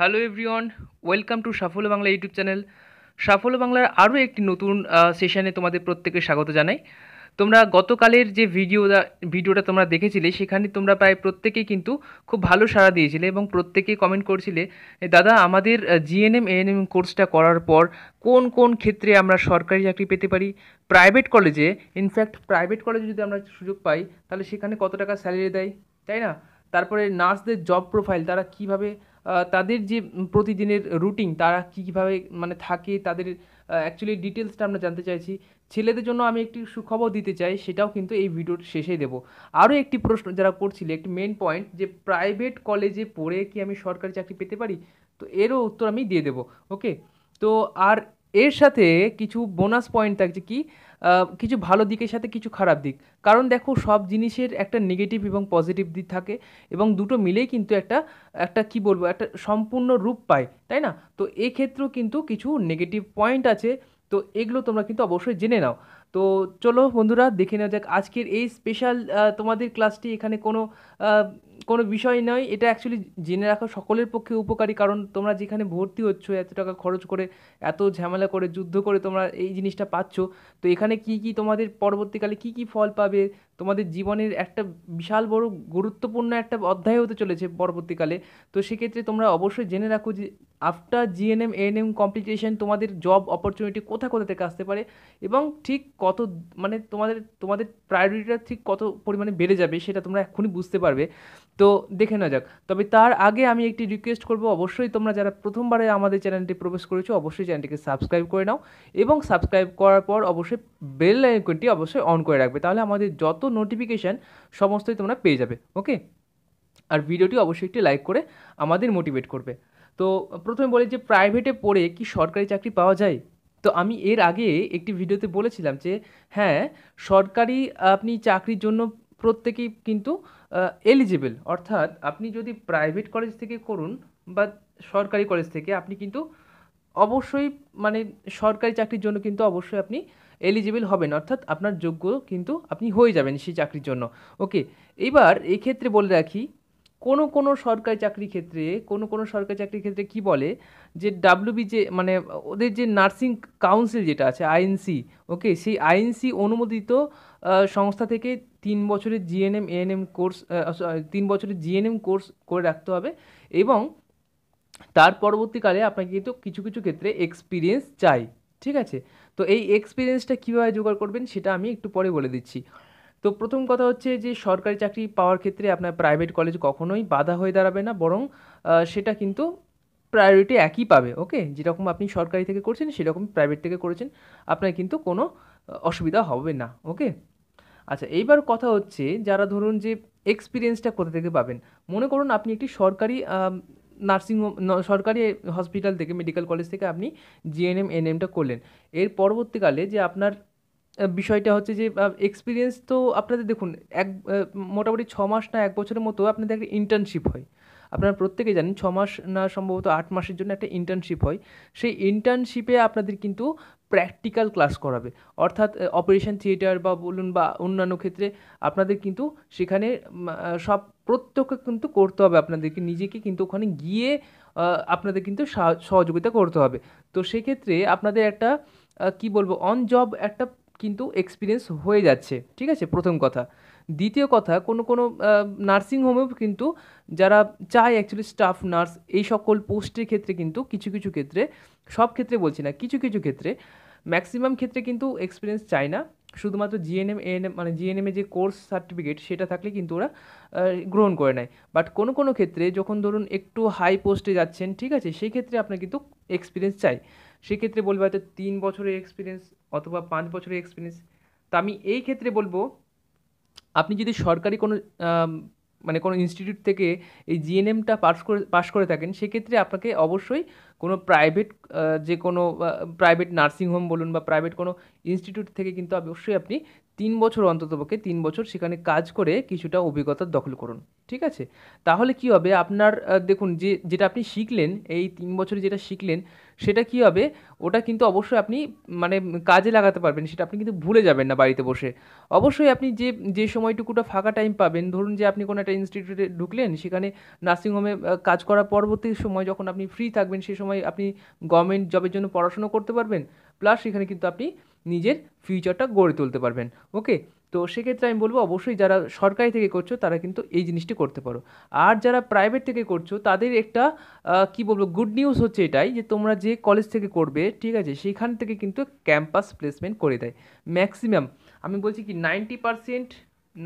hello everyone welcome to সাফল্য Bangla YouTube channel সাফল্য বাংলার আরও একটি নতুন সেশানে তোমাদের প্রত্যেকে স্বাগত জানাই তোমরা গতকালের যে ভিডিও ভিডিওটা তোমরা দেখেছিলে সেখানে তোমরা প্রায় প্রত্যেকেই কিন্তু খুব ভালো সাড়া দিয়েছিলে এবং প্রত্যেকেই কমেন্ট করছিলে দাদা আমাদের জিএনএম এএনএম কোর্সটা করার পর কোন কোন ক্ষেত্রে আমরা সরকারি চাকরি পেতে পারি প্রাইভেট কলেজে ইনফ্যাক্ট প্রাইভেট কলেজে যদি আমরা সুযোগ পাই তাহলে সেখানে কত টাকা স্যালারি দেয় তাই না তারপরে নার্সদের জব প্রোফাইল তারা কীভাবে তাদের যে প্রতিদিনের রুটিন তারা কীভাবে মানে থাকে তাদের অ্যাকচুয়ালি ডিটেলসটা আমরা জানতে চাইছি ছেলেদের জন্য আমি একটি সুখবর দিতে চাই সেটাও কিন্তু এই ভিডিওর শেষেই দেবো আরও একটি প্রশ্ন যারা করছিল একটি মেন পয়েন্ট যে প্রাইভেট কলেজে পড়ে কি আমি সরকারি চাকরি পেতে পারি তো এরও উত্তর আমি দিয়ে দেবো ওকে তো আর এর সাথে কিছু বোনাস পয়েন্ট থাকছে কি কিছু ভালো দিকের সাথে কিছু খারাপ দিক কারণ দেখো সব জিনিসের একটা নেগেটিভ এবং পজিটিভ দিক থাকে এবং দুটো মিলেই কিন্তু একটা একটা কি বলবো একটা সম্পূর্ণ রূপ পায় তাই না তো এক্ষেত্রেও কিন্তু কিছু নেগেটিভ পয়েন্ট আছে তো এগুলো তোমরা কিন্তু অবশ্যই জেনে নাও তো চলো বন্ধুরা দেখে নেওয়া যাক আজকের এই স্পেশাল তোমাদের ক্লাসটি এখানে কোনো কোনো বিষয় নয় এটা অ্যাকচুয়ালি জেনে রাখা সকলের পক্ষে উপকারী কারণ তোমরা যেখানে ভর্তি হচ্ছ এত টাকা খরচ করে এত ঝামেলা করে যুদ্ধ করে তোমরা এই জিনিসটা পাচ্ছ তো এখানে কি কি তোমাদের পরবর্তীকালে কি কি ফল পাবে তোমাদের জীবনের একটা বিশাল বড় গুরুত্বপূর্ণ একটা অধ্যায় হতে চলেছে পরবর্তীকালে তো সেক্ষেত্রে তোমরা অবশ্যই জেনে রাখো যে আফটার জিএনএম এএনএম কম্পিটিশান তোমাদের জব অপরচুনিটি কোথা কোথা থেকে আসতে পারে এবং ঠিক কত মানে তোমাদের তোমাদের প্রায়োরিটিটা ঠিক কত পরিমাণে বেড়ে যাবে সেটা তোমরা এক্ষুনি বুঝতে পারবে তো দেখে নেওয়া যাক তবে তার আগে আমি একটি রিকোয়েস্ট করব অবশ্যই তোমরা যারা প্রথমবারে আমাদের চ্যানেলটি প্রবেশ করেছো অবশ্যই চ্যানেলটিকে সাবস্ক্রাইব করে নাও এবং সাবস্ক্রাইব করার পর অবশ্যই বেল আইকনটি অবশ্যই অন করে রাখবে তাহলে আমাদের যত নোটিফিকেশান সমস্তই তোমরা পেয়ে যাবে ওকে আর ভিডিওটি অবশ্যই একটি লাইক করে আমাদের মোটিভেট করবে তো প্রথমে বলি যে প্রাইভেটে পড়ে কি সরকারি চাকরি পাওয়া যায় তো আমি এর আগে একটি ভিডিওতে বলেছিলাম যে হ্যাঁ সরকারি আপনি চাকরির জন্য প্রত্যেকেই কিন্তু এলিজেবেল অর্থাৎ আপনি যদি প্রাইভেট কলেজ থেকে করুন বা সরকারি কলেজ থেকে আপনি কিন্তু অবশ্যই মানে সরকারি চাকরির জন্য কিন্তু অবশ্যই আপনি এলিজিবল হবেন অর্থাৎ আপনার যোগ্য কিন্তু আপনি হয়ে যাবেন সেই চাকরির জন্য ওকে এবার এক্ষেত্রে বলে রাখি কোনো কোনো সরকারি চাকরি ক্ষেত্রে কোনো কোনো সরকারি চাকরি ক্ষেত্রে কি বলে যে ডাব্লিউবি যে মানে ওদের যে নার্সিং কাউন্সিল যেটা আছে আইএনসি ওকে সেই আইএনসি অনুমোদিত সংস্থা থেকে তিন বছরের জিএনএম এএনএম কোর্স তিন বছরের জিএনএম কোর্স করে রাখতে হবে এবং তার পরবর্তীকালে আপনাকে কিন্তু কিছু কিছু ক্ষেত্রে এক্সপিরিয়েন্স চাই ঠিক আছে তো এই এক্সপিরিয়েন্সটা কীভাবে জোগাড় করবেন সেটা আমি একটু পরে বলে দিচ্ছি তো প্রথম কথা হচ্ছে যে সরকারি চাকরি পাওয়ার ক্ষেত্রে আপনার প্রাইভেট কলেজ কখনোই বাধা হয়ে দাঁড়াবে না বরং সেটা কিন্তু প্রায়োরিটি একই পাবে ওকে যেরকম আপনি সরকারি থেকে করছেন সেরকম প্রাইভেট থেকে করেছেন আপনার কিন্তু কোনো অসুবিধা হবে না ওকে আচ্ছা এইবার কথা হচ্ছে যারা ধরুন যে এক্সপিরিয়েন্সটা কোথা থেকে পাবেন মনে করুন আপনি একটি সরকারি নার্সিংহোম সরকারি হসপিটাল থেকে মেডিকেল কলেজ থেকে আপনি জিএনএম এনএমটা করলেন এর পরবর্তীকালে যে আপনার বিষয়টা হচ্ছে যে এক্সপিরিয়েন্স তো আপনাদের দেখুন এক মোটামুটি ছ মাস না এক বছরের মতো আপনাদের একটা ইন্টার্নশিপ হয় আপনারা প্রত্যেকে জানেন ছ মাস না সম্ভবত আট মাসের জন্য একটা ইন্টার্নশিপ হয় সেই ইন্টার্নশিপে আপনাদের কিন্তু প্র্যাকটিক্যাল ক্লাস করাবে অর্থাৎ অপারেশন থিয়েটার বা বলুন বা অন্যান্য ক্ষেত্রে আপনাদের কিন্তু সেখানে সব প্রত্যক্ষ কিন্তু করতে হবে আপনাদেরকে নিজেকে কিন্তু ওখানে গিয়ে আপনাদের কিন্তু সহযোগিতা করতে হবে তো সেক্ষেত্রে আপনাদের একটা কি বলবো অন জব একটা কিন্তু এক্সপিরিয়েন্স হয়ে যাচ্ছে ঠিক আছে প্রথম কথা দ্বিতীয় কথা কোনো কোনো নার্সিং হোমেও কিন্তু যারা চায় অ্যাকচুয়ালি স্টাফ নার্স এই সকল পোস্টের ক্ষেত্রে কিন্তু কিছু কিছু ক্ষেত্রে সব ক্ষেত্রে বলছি না কিছু কিছু ক্ষেত্রে ম্যাক্সিমাম ক্ষেত্রে কিন্তু এক্সপিরিয়েন্স চায় না শুধুমাত্র জিএনএম এএনএম মানে জিএনএমে যে কোর্স সার্টিফিকেট সেটা থাকলে কিন্তু ওরা গ্রহণ করে নেয় বাট কোনো কোনো ক্ষেত্রে যখন ধরুন একটু হাই পোস্টে যাচ্ছেন ঠিক আছে সেই ক্ষেত্রে আপনার কিন্তু এক্সপিরিয়েন্স চাই সেক্ষেত্রে বলবে হয়তো তিন বছরের এক্সপিরিয়েন্স অথবা পাঁচ বছরের এক্সপিরিয়েন্স তা আমি এই ক্ষেত্রে বলবো আপনি যদি সরকারি কোনো মানে কোনো ইনস্টিটিউট থেকে এই জিএনএমটা পাস করে পাস করে থাকেন সেক্ষেত্রে আপনাকে অবশ্যই কোনো প্রাইভেট যে কোনো প্রাইভেট নার্সিংহোম বলুন বা প্রাইভেট কোনো ইনস্টিটিউট থেকে কিন্তু অবশ্যই আপনি তিন বছর অন্ততপক্ষে তিন বছর সেখানে কাজ করে কিছুটা অভিজ্ঞতা দখল করুন ঠিক আছে তাহলে কি হবে আপনার দেখুন যে যেটা আপনি শিখলেন এই তিন বছরে যেটা শিখলেন সেটা কি হবে ওটা কিন্তু অবশ্যই আপনি মানে কাজে লাগাতে পারবেন সেটা আপনি কিন্তু ভুলে যাবেন না বাড়িতে বসে অবশ্যই আপনি যে যে সময়টুকুটা ফাঁকা টাইম পাবেন ধরুন যে আপনি কোনো একটা ইনস্টিটিউটে ঢুকলেন সেখানে নার্সিংহোমে কাজ করার পরবর্তী সময় যখন আপনি ফ্রি থাকবেন সেই সময় সময় আপনি গভর্নমেন্ট জবের জন্য পড়াশুনো করতে পারবেন প্লাস সেখানে কিন্তু আপনি নিজের ফিউচারটা গড়ে তুলতে পারবেন ওকে তো সেক্ষেত্রে আমি বলবো অবশ্যই যারা সরকারি থেকে করছো তারা কিন্তু এই জিনিসটি করতে পারো আর যারা প্রাইভেট থেকে করছো তাদের একটা কি বলবো গুড নিউজ হচ্ছে এটাই যে তোমরা যে কলেজ থেকে করবে ঠিক আছে সেখান থেকে কিন্তু ক্যাম্পাস প্লেসমেন্ট করে দেয় ম্যাক্সিমাম আমি বলছি কি ninety percent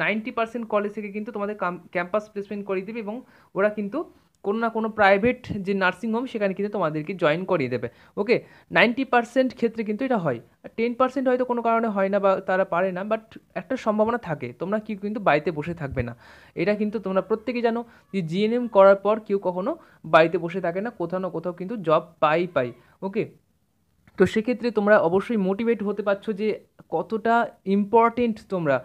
ninety percent college থেকে কিন্তু তোমাদের ক্যাম্পাস প্লেসমেন্ট করে দেবে এবং ওরা কিন্তু কোনো না কোনো প্রাইভেট যে নার্সিংহোম সেখানে কিন্তু তোমাদেরকে জয়েন করিয়ে দেবে ওকে নাইনটি পার্সেন্ট ক্ষেত্রে কিন্তু এটা হয় আর টেন পার্সেন্ট হয়তো কোনো কারণে হয় না বা তারা পারে না বাট একটা সম্ভাবনা থাকে তোমরা কি কিন্তু বাড়িতে বসে থাকবে না এটা কিন্তু তোমরা প্রত্যেকে জানো যে জিএনএম করার পর কেউ কখনো বাড়িতে বসে থাকে না কোথাও না কোথাও কিন্তু জব পাই পাই ওকে তো সেক্ষেত্রে তোমরা অবশ্যই মোটিভেট হতে পারছো যে কতটা ইম্পর্টেন্ট তোমরা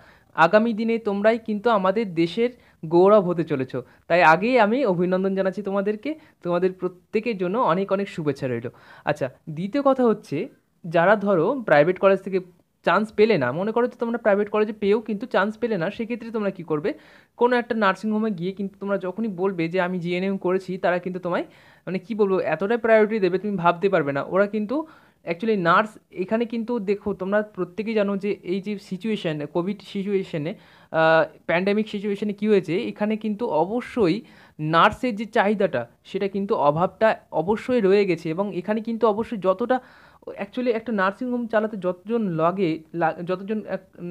আগামী দিনে তোমরাই কিন্তু আমাদের দেশের গৌরব হতে চলেছ তাই আগেই আমি অভিনন্দন জানাচ্ছি তোমাদেরকে তোমাদের প্রত্যেকের জন্য অনেক অনেক শুভেচ্ছা রইল আচ্ছা দ্বিতীয় কথা হচ্ছে যারা ধরো প্রাইভেট কলেজ থেকে চান্স পেলে না মনে করো যে তোমরা প্রাইভেট কলেজে পেয়েও কিন্তু চান্স পেলে না সেক্ষেত্রে তোমরা কী করবে কোনো একটা নার্সিংহোমে গিয়ে কিন্তু তোমরা যখনই বলবে যে আমি জিএনএম করেছি তারা কিন্তু তোমায় মানে কী বলবো এতটাই প্রায়োরিটি দেবে তুমি ভাবতে পারবে না ওরা কিন্তু অ্যাকচুয়ালি নার্স এখানে কিন্তু দেখো তোমরা প্রত্যেকেই জানো যে এই যে সিচুয়েশান কোভিড সিচুয়েশানে প্যান্ডামিক সিচুয়েশানে কী হয়েছে এখানে কিন্তু অবশ্যই নার্সের যে চাহিদাটা সেটা কিন্তু অভাবটা অবশ্যই রয়ে গেছে এবং এখানে কিন্তু অবশ্যই যতটা অ্যাকচুয়ালি একটা নার্সিংহোম চালাতে যতজন লাগে যতজন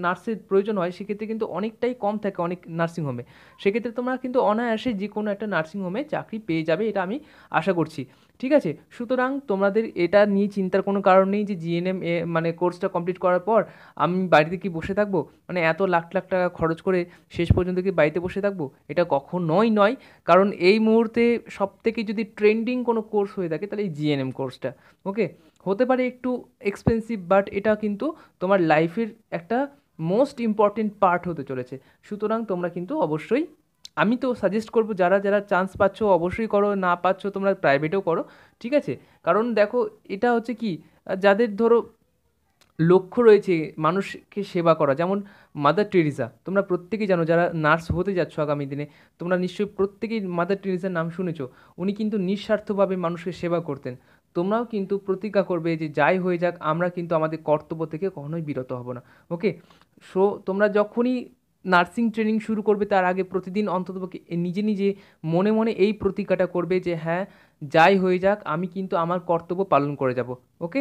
নার্সের প্রয়োজন হয় সেক্ষেত্রে কিন্তু অনেকটাই কম থাকে অনেক নার্সিংহোমে সেক্ষেত্রে তোমরা কিন্তু অনায়াসে যে কোনো একটা নার্সিংহোমে চাকরি পেয়ে যাবে এটা আমি আশা করছি ঠিক আছে সুতরাং তোমাদের এটা নিয়ে চিন্তার কোনো কারণ নেই যে জিএনএম এ মানে কোর্সটা কমপ্লিট করার পর আমি বাড়িতে কি বসে থাকবো মানে এত লাখ লাখ টাকা খরচ করে শেষ পর্যন্ত কি বাড়িতে বসে থাকবো এটা কখনোই নয় কারণ এই মুহূর্তে থেকে যদি ট্রেন্ডিং কোনো কোর্স হয়ে থাকে তাহলে এই জিএনএম কোর্সটা ওকে হতে পারে একটু এক্সপেন্সিভ বাট এটা কিন্তু তোমার লাইফের একটা মোস্ট ইম্পর্টেন্ট পার্ট হতে চলেছে সুতরাং তোমরা কিন্তু অবশ্যই আমি তো সাজেস্ট করব যারা যারা চান্স পাচ্ছ অবশ্যই করো না পাচ্ছ তোমরা প্রাইভেটেও করো ঠিক আছে কারণ দেখো এটা হচ্ছে কি যাদের ধরো লক্ষ্য রয়েছে মানুষকে সেবা করা যেমন মাদার টেরিজা তোমরা প্রত্যেকেই জানো যারা নার্স হতে যাচ্ছ আগামী দিনে তোমরা নিশ্চয়ই প্রত্যেকেই মাদার টেরিজার নাম শুনেছো উনি কিন্তু নিঃস্বার্থভাবে মানুষকে সেবা করতেন তোমরাও কিন্তু প্রতিজ্ঞা করবে যে যাই হয়ে যাক আমরা কিন্তু আমাদের কর্তব্য থেকে কখনোই বিরত হব না ওকে সো তোমরা যখনই নার্সিং ট্রেনিং শুরু করবে তার আগে প্রতিদিন অন্তত নিজে নিজে মনে মনে এই প্রতিজ্ঞাটা করবে যে হ্যাঁ যাই হয়ে যাক আমি কিন্তু আমার কর্তব্য পালন করে যাব ওকে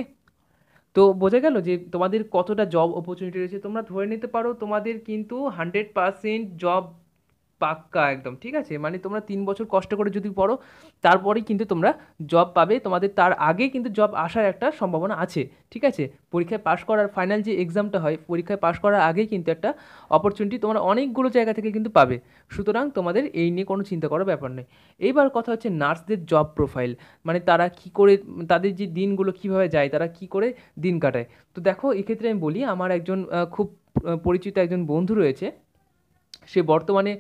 তো বোঝা গেল যে তোমাদের কতটা জব অপরচুনিটি রয়েছে তোমরা ধরে নিতে পারো তোমাদের কিন্তু হান্ড্রেড পারসেন্ট জব পাক্কা একদম ঠিক আছে মানে তোমরা তিন বছর কষ্ট করে যদি পড়ো তারপরেই কিন্তু তোমরা জব পাবে তোমাদের তার আগে কিন্তু জব আসার একটা সম্ভাবনা আছে ঠিক আছে পরীক্ষায় পাশ করার ফাইনাল যে এক্সামটা হয় পরীক্ষায় পাশ করার আগেই কিন্তু একটা অপরচুনিটি তোমরা অনেকগুলো জায়গা থেকে কিন্তু পাবে সুতরাং তোমাদের এই নিয়ে কোনো চিন্তা করার ব্যাপার নেই এইবার কথা হচ্ছে নার্সদের জব প্রোফাইল মানে তারা কি করে তাদের যে দিনগুলো কিভাবে যায় তারা কি করে দিন কাটায় তো দেখো এক্ষেত্রে আমি বলি আমার একজন খুব পরিচিত একজন বন্ধু রয়েছে সে বর্তমানে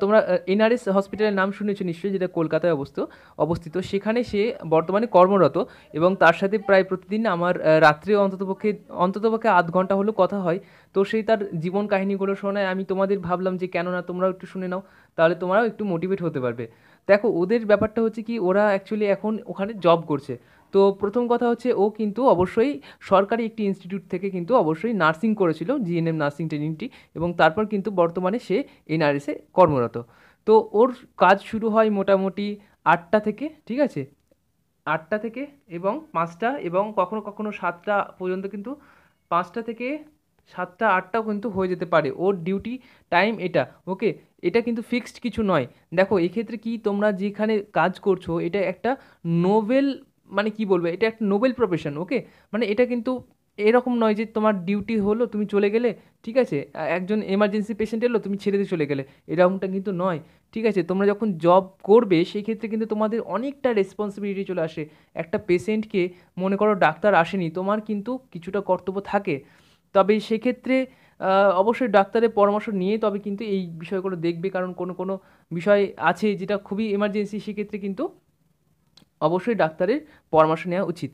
তোমরা এনআরএস হসপিটালের নাম শুনেছো নিশ্চয়ই যেটা কলকাতায় অবস্থিত অবস্থিত সেখানে সে বর্তমানে কর্মরত এবং তার সাথে প্রায় প্রতিদিন আমার রাত্রে অন্ততপক্ষে অন্ততপক্ষে আধ ঘন্টা হলো কথা হয় তো সেই তার জীবন কাহিনীগুলো শোনায় আমি তোমাদের ভাবলাম যে কেননা তোমরাও একটু শুনে নাও তাহলে তোমরাও একটু মোটিভেট হতে পারবে দেখো ওদের ব্যাপারটা হচ্ছে কি ওরা অ্যাকচুয়ালি এখন ওখানে জব করছে তো প্রথম কথা হচ্ছে ও কিন্তু অবশ্যই সরকারি একটি ইনস্টিটিউট থেকে কিন্তু অবশ্যই নার্সিং করেছিল জিএনএম নার্সিং ট্রেনিংটি এবং তারপর কিন্তু বর্তমানে সে এনআরএসে কর্মরত তো ওর কাজ শুরু হয় মোটামুটি আটটা থেকে ঠিক আছে আটটা থেকে এবং পাঁচটা এবং কখনো কখনো সাতটা পর্যন্ত কিন্তু পাঁচটা থেকে সাতটা আটটাও কিন্তু হয়ে যেতে পারে ওর ডিউটি টাইম এটা ওকে এটা কিন্তু ফিক্সড কিছু নয় দেখো এক্ষেত্রে কি তোমরা যেখানে কাজ করছো এটা একটা নোভেল মানে কি বলবো এটা একটা নোবেল প্রফেশন ওকে মানে এটা কিন্তু এরকম নয় যে তোমার ডিউটি হলো তুমি চলে গেলে ঠিক আছে একজন এমার্জেন্সি পেশেন্ট এলো তুমি ছেড়ে দিয়ে চলে গেলে এরকমটা কিন্তু নয় ঠিক আছে তোমরা যখন জব করবে সেই ক্ষেত্রে কিন্তু তোমাদের অনেকটা রেসপন্সিবিলিটি চলে আসে একটা পেশেন্টকে মনে করো ডাক্তার আসেনি তোমার কিন্তু কিছুটা কর্তব্য থাকে তবে সেক্ষেত্রে অবশ্যই ডাক্তারের পরামর্শ নিয়ে তবে কিন্তু এই বিষয়গুলো দেখবে কারণ কোনো কোনো বিষয় আছে যেটা খুবই এমার্জেন্সি সেক্ষেত্রে কিন্তু অবশ্যই ডাক্তারের পরামর্শ নেওয়া উচিত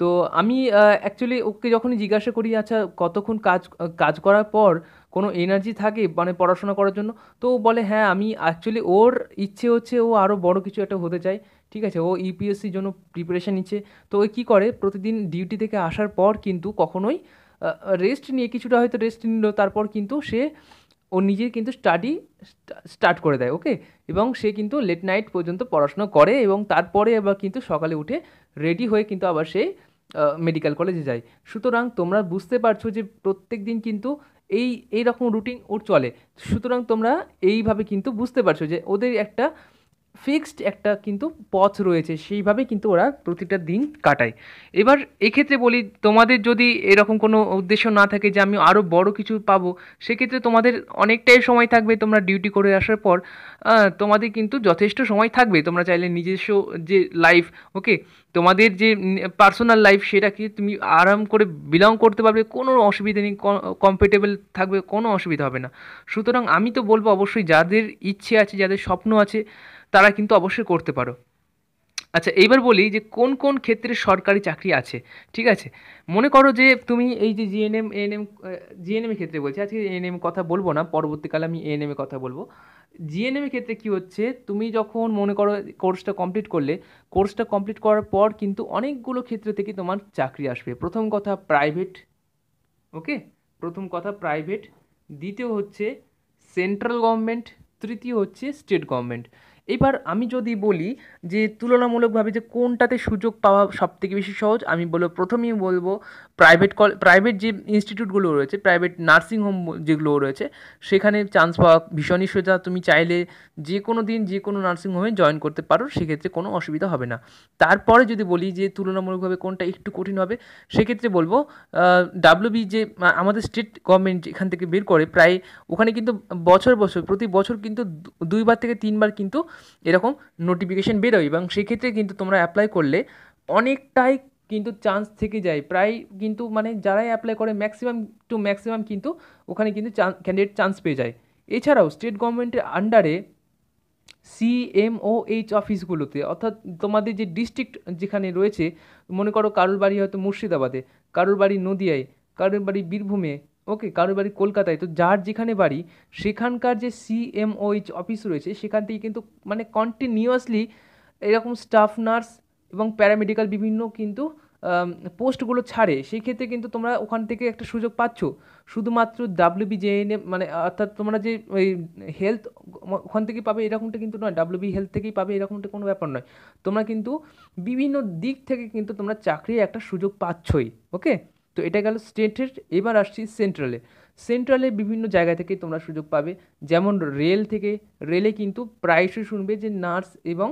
তো আমি অ্যাকচুয়ালি ওকে যখনই জিজ্ঞাসা করি আচ্ছা কতক্ষণ কাজ কাজ করার পর কোনো এনার্জি থাকে মানে পড়াশোনা করার জন্য তো ও বলে হ্যাঁ আমি অ্যাকচুয়ালি ওর ইচ্ছে হচ্ছে ও আরও বড় কিছু একটা হতে চায় ঠিক আছে ও ইউপিএসসির জন্য প্রিপারেশান নিচ্ছে তো ওই কী করে প্রতিদিন ডিউটি থেকে আসার পর কিন্তু কখনোই রেস্ট নিয়ে কিছুটা হয়তো রেস্ট নিল তারপর কিন্তু সে ও নিজে কিন্তু স্টাডি স্টার্ট করে দেয় ওকে এবং সে কিন্তু লেট নাইট পর্যন্ত পড়াশোনা করে এবং তারপরে আবার কিন্তু সকালে উঠে রেডি হয়ে কিন্তু আবার সে মেডিকেল কলেজে যায় সুতরাং তোমরা বুঝতে পারছো যে প্রত্যেক দিন কিন্তু এই এইরকম রুটিন ওর চলে সুতরাং তোমরা এইভাবে কিন্তু বুঝতে পারছো যে ওদের একটা ফিক্সড একটা কিন্তু পথ রয়েছে সেইভাবে কিন্তু ওরা প্রতিটা দিন কাটায় এবার এক্ষেত্রে বলি তোমাদের যদি এরকম কোনো উদ্দেশ্য না থাকে যে আমি আরও বড় কিছু পাবো সেক্ষেত্রে তোমাদের অনেকটাই সময় থাকবে তোমরা ডিউটি করে আসার পর তোমাদের কিন্তু যথেষ্ট সময় থাকবে তোমরা চাইলে নিজস্ব যে লাইফ ওকে তোমাদের যে পার্সোনাল লাইফ সেটাকে তুমি আরাম করে বিলং করতে পারবে কোনো অসুবিধা নেই কমফোর্টেবল থাকবে কোনো অসুবিধা হবে না সুতরাং আমি তো বলবো অবশ্যই যাদের ইচ্ছে আছে যাদের স্বপ্ন আছে তারা কিন্তু অবশ্যই করতে পারো আচ্ছা এইবার বলি যে কোন কোন ক্ষেত্রে সরকারি চাকরি আছে ঠিক আছে মনে করো যে তুমি এই যে জিএনএম এএনএম জিএনএমের ক্ষেত্রে বলছি আজকে এএনএম কথা বলবো না পরবর্তীকালে আমি এএনএম এর কথা বলবো জিএনএমের ক্ষেত্রে কি হচ্ছে তুমি যখন মনে করো কোর্সটা কমপ্লিট করলে কোর্সটা কমপ্লিট করার পর কিন্তু অনেকগুলো ক্ষেত্র থেকে তোমার চাকরি আসবে প্রথম কথা প্রাইভেট ওকে প্রথম কথা প্রাইভেট দ্বিতীয় হচ্ছে সেন্ট্রাল গভর্নমেন্ট তৃতীয় হচ্ছে স্টেট গভর্নমেন্ট এবার আমি যদি বলি যে তুলনামূলকভাবে যে কোনটাতে সুযোগ পাওয়া সবথেকে বেশি সহজ আমি বলব প্রথমেই বলবো প্রাইভেট কল প্রাইভেট যে ইনস্টিটিউটগুলো রয়েছে প্রাইভেট নার্সিংহোম যেগুলো রয়েছে সেখানে চান্স পাওয়া ভীষণই সোজা তুমি চাইলে যে কোনো দিন যে কোনো নার্সিং হোমে জয়েন করতে পারো সেক্ষেত্রে কোনো অসুবিধা হবে না তারপরে যদি বলি যে তুলনামূলকভাবে কোনটা একটু কঠিন হবে সেক্ষেত্রে বলবো ডাব্লিউবি যে আমাদের স্টেট গভর্নমেন্ট এখান থেকে বের করে প্রায় ওখানে কিন্তু বছর বছর প্রতি বছর কিন্তু দুইবার থেকে তিনবার কিন্তু এরকম নোটিফিকেশান বেরোয় এবং সেক্ষেত্রে কিন্তু তোমরা অ্যাপ্লাই করলে অনেকটাই কিন্তু চান্স থেকে যায় প্রায় কিন্তু মানে যারাই অ্যাপ্লাই করে ম্যাক্সিমাম টু ম্যাক্সিমাম কিন্তু ওখানে কিন্তু ক্যান্ডিডেট চান্স পেয়ে যায় এছাড়াও স্টেট গভর্নমেন্টের আন্ডারে সিএমওএইচ অফিসগুলোতে অর্থাৎ তোমাদের যে ডিস্ট্রিক্ট যেখানে রয়েছে মনে করো কারোর বাড়ি হয়তো মুর্শিদাবাদে কারোর বাড়ি নদিয়ায় কারোর বাড়ি বীরভূমে ওকে কারোর বাড়ি কলকাতায় তো যার যেখানে বাড়ি সেখানকার যে সিএমওইচ অফিস রয়েছে সেখান থেকে কিন্তু মানে কন্টিনিউয়াসলি এরকম স্টাফ নার্স এবং প্যারামেডিক্যাল বিভিন্ন কিন্তু পোস্টগুলো ছাড়ে সেই ক্ষেত্রে কিন্তু তোমরা ওখান থেকে একটা সুযোগ পাচ্ছ শুধুমাত্র ডাব্লিউবিজেএনএম মানে অর্থাৎ তোমরা যে ওই হেলথ ওখান থেকে পাবে এরকমটা কিন্তু নয় বি হেলথ থেকেই পাবে এরকমটা কোনো ব্যাপার নয় তোমরা কিন্তু বিভিন্ন দিক থেকে কিন্তু তোমরা চাকরি একটা সুযোগ পাচ্ছই ওকে তো এটা গেল স্টেটের এবার আসছি সেন্ট্রালে সেন্ট্রালে বিভিন্ন জায়গা থেকে তোমরা সুযোগ পাবে যেমন রেল থেকে রেলে কিন্তু প্রায়শই শুনবে যে নার্স এবং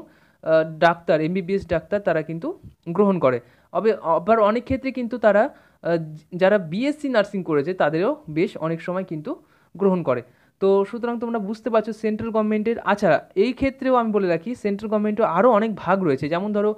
ডাক্তার এমবিবিএস ডাক্তার তারা কিন্তু গ্রহণ করে আবার অনেক ক্ষেত্রে কিন্তু তারা যারা বিএসসি নার্সিং করেছে তাদেরও বেশ অনেক সময় কিন্তু গ্রহণ করে তো সুতরাং তোমরা বুঝতে পারছো সেন্ট্রাল গভর্নমেন্টের আচ্ছা এই ক্ষেত্রেও আমি বলে রাখি সেন্ট্রাল গভর্নমেন্টের আরও অনেক ভাগ রয়েছে যেমন ধরো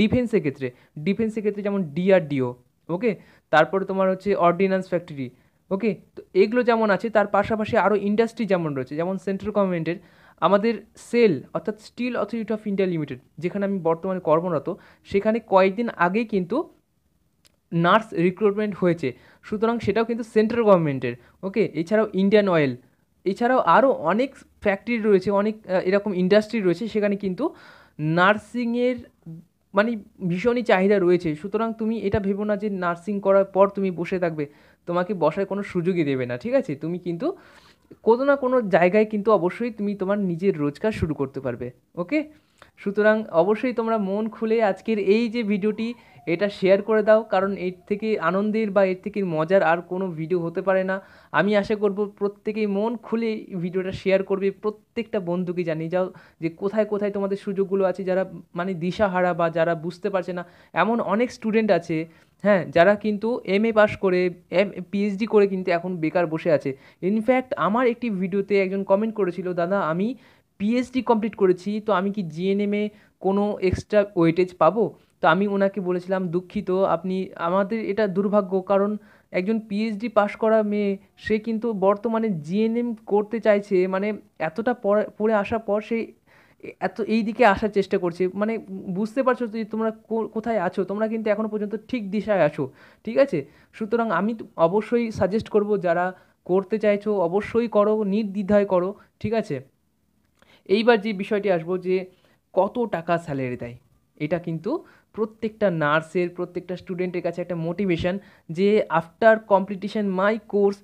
ডিফেন্সের ক্ষেত্রে ডিফেন্সের ক্ষেত্রে যেমন ডিআরডিও ওকে তারপরে তোমার হচ্ছে অর্ডিন্যান্স ফ্যাক্টরি ওকে তো এগুলো যেমন আছে তার পাশাপাশি আরও ইন্ডাস্ট্রি যেমন রয়েছে যেমন সেন্ট্রাল গভর্নমেন্টের আমাদের সেল অর্থাৎ Steel Authority of India Limited যেখানে আমি বর্তমানে কর্মরত সেখানে কয়েকদিন আগেই কিন্তু নার্স রিক্রুটমেন্ট হয়েছে সুতরাং সেটাও কিন্তু সেন্ট্রাল গভর্নমেন্টের ওকে এছাড়াও ইন্ডিয়ান অয়েল এছাড়াও আরও অনেক ফ্যাক্টরি রয়েছে অনেক এরকম ইন্ডাস্ট্রি রয়েছে সেখানে কিন্তু নার্সিংয়ের মানে ভীষণই চাহিদা রয়েছে সুতরাং তুমি এটা ভেবো না যে নার্সিং করার পর তুমি বসে থাকবে তোমাকে বসার কোনো সুযোগই দেবে না ঠিক আছে তুমি কিন্তু কোনো না কোনো জায়গায় কিন্তু অবশ্যই তুমি তোমার নিজের রোজগার শুরু করতে পারবে ওকে সুতরাং অবশ্যই তোমরা মন খুলে আজকের এই যে ভিডিওটি এটা শেয়ার করে দাও কারণ এর থেকে আনন্দের বা এর থেকে মজার আর কোনো ভিডিও হতে পারে না আমি আশা করব প্রত্যেকেই মন খুলে ভিডিওটা শেয়ার করবে প্রত্যেকটা বন্ধুকে জানিয়ে যাও যে কোথায় কোথায় তোমাদের সুযোগগুলো আছে যারা মানে দিশাহারা বা যারা বুঝতে পারছে না এমন অনেক স্টুডেন্ট আছে হ্যাঁ যারা কিন্তু এম এ পাস করে এম পিএইচডি করে কিন্তু এখন বেকার বসে আছে ইনফ্যাক্ট আমার একটি ভিডিওতে একজন কমেন্ট করেছিল দাদা আমি পিএইচডি কমপ্লিট করেছি তো আমি কি জিএনএমে কোনো এক্সট্রা ওয়েটেজ পাবো তো আমি ওনাকে বলেছিলাম দুঃখিত আপনি আমাদের এটা দুর্ভাগ্য কারণ একজন পিএইচডি পাশ করা মেয়ে সে কিন্তু বর্তমানে জিএনএম করতে চাইছে মানে এতটা পড়ে আসার পর সে এত এই দিকে আসার চেষ্টা করছে মানে বুঝতে পারছো যে তোমরা কোথায় আছো তোমরা কিন্তু এখনও পর্যন্ত ঠিক দিশায় আছো ঠিক আছে সুতরাং আমি অবশ্যই সাজেস্ট করব যারা করতে চাইছো অবশ্যই করো নির্দ্বিধায় করো ঠিক আছে এইবার যে বিষয়টি আসবো যে কত টাকা স্যালারি দেয় এটা কিন্তু প্রত্যেকটা নার্সের প্রত্যেকটা স্টুডেন্টের কাছে একটা মোটিভেশান যে আফটার কম্পিটিশান মাই কোর্স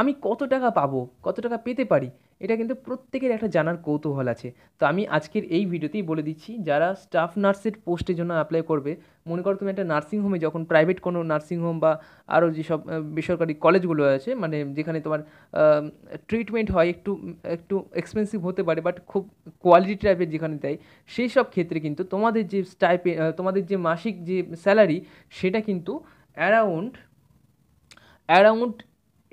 আমি কত টাকা পাবো কত টাকা পেতে পারি এটা কিন্তু প্রত্যেকের একটা জানার কৌতূহল আছে তো আমি আজকের এই ভিডিওতেই বলে দিচ্ছি যারা স্টাফ নার্সের পোস্টের জন্য অ্যাপ্লাই করবে মনে করো তুমি একটা নার্সিংহোমে যখন প্রাইভেট কোনো নার্সিংহোম বা আরও যেসব বেসরকারি কলেজগুলো আছে মানে যেখানে তোমার ট্রিটমেন্ট হয় একটু একটু এক্সপেন্সিভ হতে পারে বাট খুব কোয়ালিটি টাইপের যেখানে দেয় সেই সব ক্ষেত্রে কিন্তু তোমাদের যে স্টাইপে তোমাদের যে মাসিক যে স্যালারি সেটা কিন্তু অ্যারাউন্ড অ্যারাউন্ড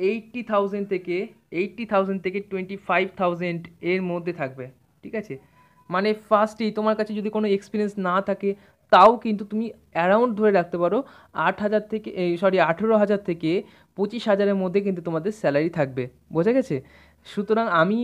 এইটটি থাউজেন্ড থেকে এইটটি থাউজেন্ড থেকে টোয়েন্টি ফাইভ থাউজেন্ড এর মধ্যে থাকবে ঠিক আছে মানে ফার্স্টেই তোমার কাছে যদি কোনো এক্সপিরিয়েন্স না থাকে তাও কিন্তু তুমি অ্যারাউন্ড ধরে রাখতে পারো আট হাজার থেকে সরি আঠেরো হাজার থেকে পঁচিশ হাজারের মধ্যে কিন্তু তোমাদের স্যালারি থাকবে বোঝা গেছে সুতরাং আমি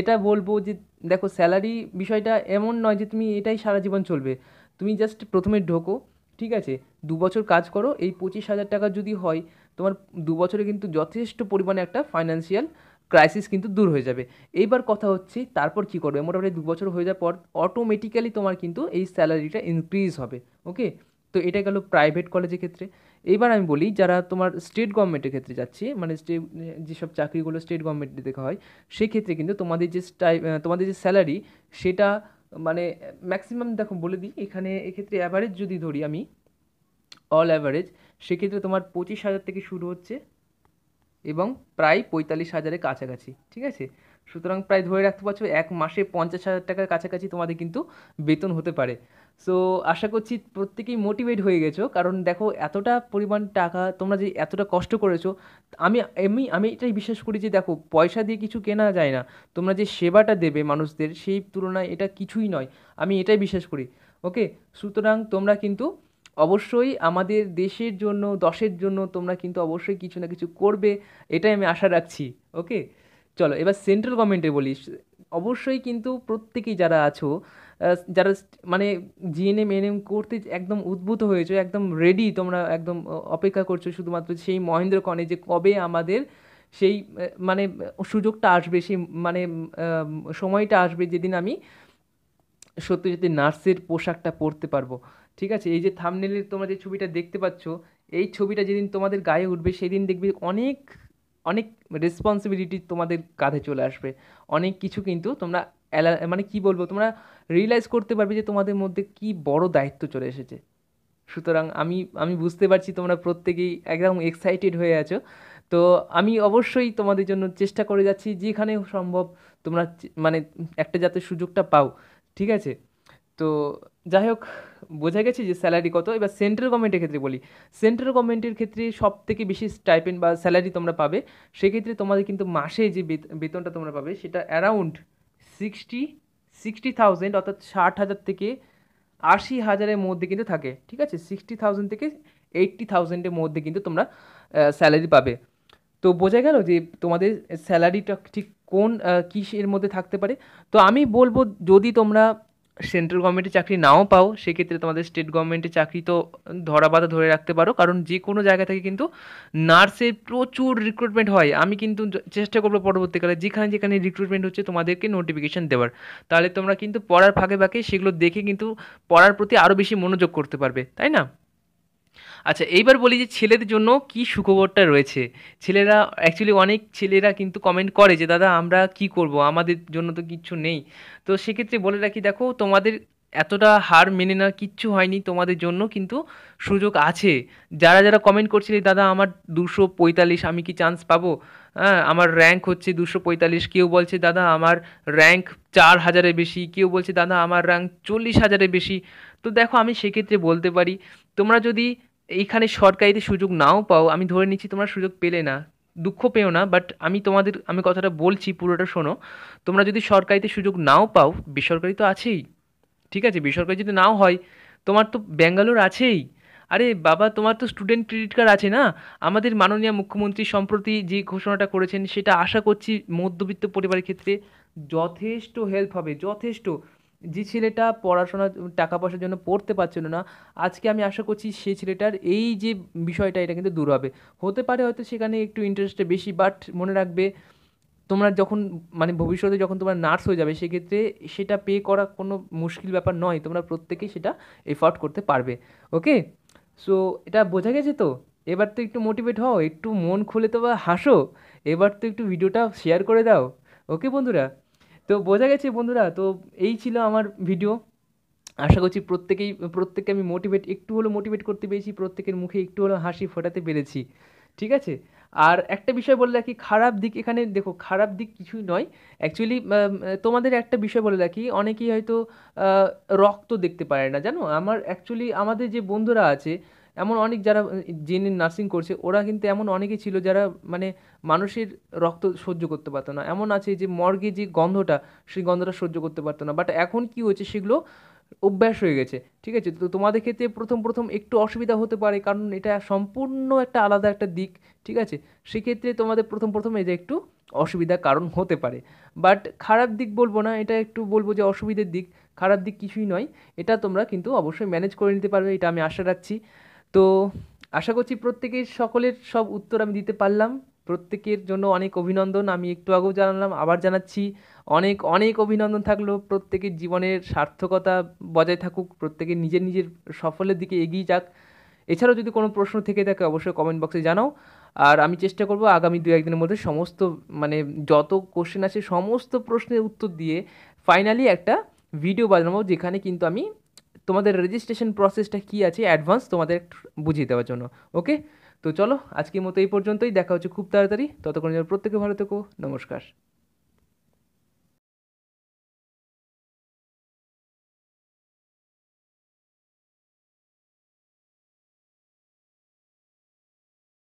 এটা বলবো যে দেখো স্যালারি বিষয়টা এমন নয় যে তুমি এটাই সারা জীবন চলবে তুমি জাস্ট প্রথমে ঢোকো ঠিক আছে দু বছর কাজ করো এই পঁচিশ হাজার টাকা যদি হয় তোমার দু বছরে কিন্তু যথেষ্ট পরিমাণে একটা ফাইন্যান্সিয়াল ক্রাইসিস কিন্তু দূর হয়ে যাবে এইবার কথা হচ্ছে তারপর কি করবে মোটামুটি দু বছর হয়ে যাওয়ার পর অটোমেটিক্যালি তোমার কিন্তু এই স্যালারিটা ইনক্রিজ হবে ওকে তো এটা গেল প্রাইভেট কলেজের ক্ষেত্রে এইবার আমি বলি যারা তোমার স্টেট গভর্নমেন্টের ক্ষেত্রে যাচ্ছে মানে স্টেট যেসব চাকরিগুলো স্টেট গভর্নমেন্টে দেখা হয় সেক্ষেত্রে কিন্তু তোমাদের যে তোমাদের যে স্যালারি সেটা মানে ম্যাক্সিমাম দেখো বলে দিই এখানে এক্ষেত্রে অ্যাভারেজ যদি ধরি আমি অল অ্যাভারেজ সেক্ষেত্রে তোমার পঁচিশ হাজার থেকে শুরু হচ্ছে এবং প্রায় পঁয়তাল্লিশ হাজারের কাছাকাছি ঠিক আছে সুতরাং প্রায় ধরে রাখতে পারছো এক মাসে পঞ্চাশ হাজার টাকার কাছাকাছি তোমাদের কিন্তু বেতন হতে পারে সো আশা করছি প্রত্যেকেই মোটিভেট হয়ে গেছো কারণ দেখো এতটা পরিমাণ টাকা তোমরা যে এতটা কষ্ট করেছো আমি এমনি আমি এটাই বিশ্বাস করি যে দেখো পয়সা দিয়ে কিছু কেনা যায় না তোমরা যে সেবাটা দেবে মানুষদের সেই তুলনায় এটা কিছুই নয় আমি এটাই বিশ্বাস করি ওকে সুতরাং তোমরা কিন্তু অবশ্যই আমাদের দেশের জন্য দশের জন্য তোমরা কিন্তু অবশ্যই কিছু না কিছু করবে এটাই আমি আশা রাখছি ওকে চলো এবার সেন্ট্রাল গভর্নমেন্টে বলিস অবশ্যই কিন্তু প্রত্যেকেই যারা আছো যারা মানে জিএনএম এনএম করতে একদম উদ্ভূত হয়েছো একদম রেডি তোমরা একদম অপেক্ষা করছো শুধুমাত্র সেই মহেন্দ্র কনে যে কবে আমাদের সেই মানে সুযোগটা আসবে সেই মানে সময়টা আসবে যেদিন আমি সত্যজিৎ নার্সের পোশাকটা পরতে পারবো ঠিক আছে এই যে থামনেলে তোমরা যে ছবিটা দেখতে পাচ্ছ এই ছবিটা যেদিন তোমাদের গায়ে উঠবে সেদিন দেখবে অনেক অনেক রেসপন্সিবিলিটি তোমাদের কাঁধে চলে আসবে অনেক কিছু কিন্তু তোমরা মানে কি বলবো তোমরা রিয়েলাইজ করতে পারবে যে তোমাদের মধ্যে কি বড় দায়িত্ব চলে এসেছে সুতরাং আমি আমি বুঝতে পারছি তোমরা প্রত্যেকেই একদম এক্সাইটেড হয়ে আছো তো আমি অবশ্যই তোমাদের জন্য চেষ্টা করে যাচ্ছি যেখানে সম্ভব তোমরা মানে একটা যাতে সুযোগটা পাও ঠিক আছে তো যাই হোক বোঝা গেছে যে স্যালারি কত এবার সেন্ট্রাল গভর্নমেন্টের ক্ষেত্রে বলি সেন্ট্রাল গভর্নমেন্টের ক্ষেত্রে সব থেকে বেশি স্টাইপেন্ড বা স্যালারি তোমরা পাবে সেক্ষেত্রে তোমাদের কিন্তু মাসে যে বেতনটা তোমরা পাবে সেটা অ্যারাউন্ড সিক্সটি সিক্সটি থাউজেন্ড অর্থাৎ ষাট হাজার থেকে আশি হাজারের মধ্যে কিন্তু থাকে ঠিক আছে সিক্সটি থাউজেন্ড থেকে এইটটি থাউজেন্ডের মধ্যে কিন্তু তোমরা স্যালারি পাবে তো বোঝা গেল যে তোমাদের স্যালারিটা ঠিক কোন কিসের মধ্যে থাকতে পারে তো আমি বলবো যদি তোমরা সেন্ট্রাল গভর্নমেন্টের চাকরি নাও পাও সেক্ষেত্রে তোমাদের স্টেট গভর্নমেন্টে চাকরি তো ধরা বাধা ধরে রাখতে পারো কারণ যে কোনো জায়গা থেকে কিন্তু নার্সের প্রচুর রিক্রুটমেন্ট হয় আমি কিন্তু চেষ্টা করবো পরবর্তীকালে যেখানে যেখানে রিক্রুটমেন্ট হচ্ছে তোমাদেরকে নোটিফিকেশান দেওয়ার তাহলে তোমরা কিন্তু পড়ার ফাঁকে ফাঁকে সেগুলো দেখে কিন্তু পড়ার প্রতি আরও বেশি মনোযোগ করতে পারবে তাই না আচ্ছা এইবার বলি যে ছেলেদের জন্য কি সুখবরটা রয়েছে ছেলেরা অ্যাকচুয়ালি অনেক ছেলেরা কিন্তু কমেন্ট করে যে দাদা আমরা কি করব আমাদের জন্য তো কিচ্ছু নেই তো সেক্ষেত্রে বলে রাখি দেখো তোমাদের এতটা হার মেনে না কিচ্ছু হয়নি তোমাদের জন্য কিন্তু সুযোগ আছে যারা যারা কমেন্ট করছিলে দাদা আমার দুশো পঁয়তাল্লিশ আমি কি চান্স পাবো হ্যাঁ আমার র্যাঙ্ক হচ্ছে দুশো পঁয়তাল্লিশ কেউ বলছে দাদা আমার র্যাঙ্ক চার হাজারের বেশি কেউ বলছে দাদা আমার র্যাঙ্ক চল্লিশ হাজারের বেশি তো দেখো আমি সেক্ষেত্রে বলতে পারি তোমরা যদি এইখানে সরকারিতে সুযোগ নাও পাও আমি ধরে নিচ্ছি তোমরা সুযোগ পেলে না দুঃখ পেও না বাট আমি তোমাদের আমি কথাটা বলছি পুরোটা শোনো তোমরা যদি সরকারিতে সুযোগ নাও পাও বেসরকারি তো আছেই ঠিক আছে বেসরকারি যদি নাও হয় তোমার তো ব্যাঙ্গালোর আছেই আরে বাবা তোমার তো স্টুডেন্ট ক্রেডিট কার্ড আছে না আমাদের মাননীয় মুখ্যমন্ত্রী সম্প্রতি যে ঘোষণাটা করেছেন সেটা আশা করছি মধ্যবিত্ত পরিবারের ক্ষেত্রে যথেষ্ট হেল্প হবে যথেষ্ট যে ছেলেটা পড়াশোনা টাকা পয়সার জন্য পড়তে পারছিল না আজকে আমি আশা করছি সে ছেলেটার এই যে বিষয়টা এটা কিন্তু দূর হবে হতে পারে হয়তো সেখানে একটু ইন্টারেস্টটা বেশি বাট মনে রাখবে তোমরা যখন মানে ভবিষ্যতে যখন তোমরা নার্স হয়ে যাবে সেক্ষেত্রে সেটা পে করা কোনো মুশকিল ব্যাপার নয় তোমরা প্রত্যেকেই সেটা এফোর্ট করতে পারবে ওকে সো এটা বোঝা গেছে তো এবার তো একটু মোটিভেট হও একটু মন খুলে তো বা হাসো এবার তো একটু ভিডিওটা শেয়ার করে দাও ওকে বন্ধুরা তো বোঝা গেছে বন্ধুরা তো এই ছিল আমার ভিডিও আশা করছি প্রত্যেকেই প্রত্যেককে আমি মোটিভেট একটু হলেও মোটিভেট করতে পেরেছি প্রত্যেকের মুখে একটু হলেও হাসি ফোটাতে পেরেছি ঠিক আছে আর একটা বিষয় বলে রাখি খারাপ দিক এখানে দেখো খারাপ দিক কিছুই নয় অ্যাকচুয়ালি তোমাদের একটা বিষয় বলে রাখি অনেকেই হয়তো রক্ত দেখতে পারে না জানো আমার অ্যাকচুয়ালি আমাদের যে বন্ধুরা আছে এমন অনেক যারা যিনি নার্সিং করছে ওরা কিন্তু এমন অনেকেই ছিল যারা মানে মানুষের রক্ত সহ্য করতে পারতো না এমন আছে যে মর্গে যে গন্ধটা সেই গন্ধটা সহ্য করতে পারতো না বাট এখন কি হয়েছে সেগুলো অভ্যাস হয়ে গেছে ঠিক আছে তো তোমাদের ক্ষেত্রে প্রথম প্রথম একটু অসুবিধা হতে পারে কারণ এটা সম্পূর্ণ একটা আলাদা একটা দিক ঠিক আছে সেক্ষেত্রে তোমাদের প্রথম প্রথম এটা একটু অসুবিধার কারণ হতে পারে বাট খারাপ দিক বলবো না এটা একটু বলবো যে অসুবিধের দিক খারাপ দিক কিছুই নয় এটা তোমরা কিন্তু অবশ্যই ম্যানেজ করে নিতে পারবে এটা আমি আশা রাখছি তো আশা করছি প্রত্যেকের সকলের সব উত্তর আমি দিতে পারলাম প্রত্যেকের জন্য অনেক অভিনন্দন আমি একটু আগেও জানালাম আবার জানাচ্ছি অনেক অনেক অভিনন্দন থাকলো প্রত্যেকের জীবনের সার্থকতা বজায় থাকুক প্রত্যেকে নিজের নিজের সফলের দিকে এগিয়ে যাক এছাড়াও যদি কোনো প্রশ্ন থেকে থাকে অবশ্যই কমেন্ট বক্সে জানাও আর আমি চেষ্টা করব আগামী দু একদিনের মধ্যে সমস্ত মানে যত কোশ্চেন আছে সমস্ত প্রশ্নের উত্তর দিয়ে ফাইনালি একটা ভিডিও বানাবো যেখানে কিন্তু আমি তোমাদের রেজিস্ট্রেশন প্রসেসটা কী আছে অ্যাডভান্স তোমাদের বুঝিয়ে দেওয়ার জন্য ওকে তো চলো আজকের মতো এই পর্যন্তই দেখা হচ্ছে খুব তাড়াতাড়ি ততক্ষণ যেন প্রত্যেকে ভালো থেকো নমস্কার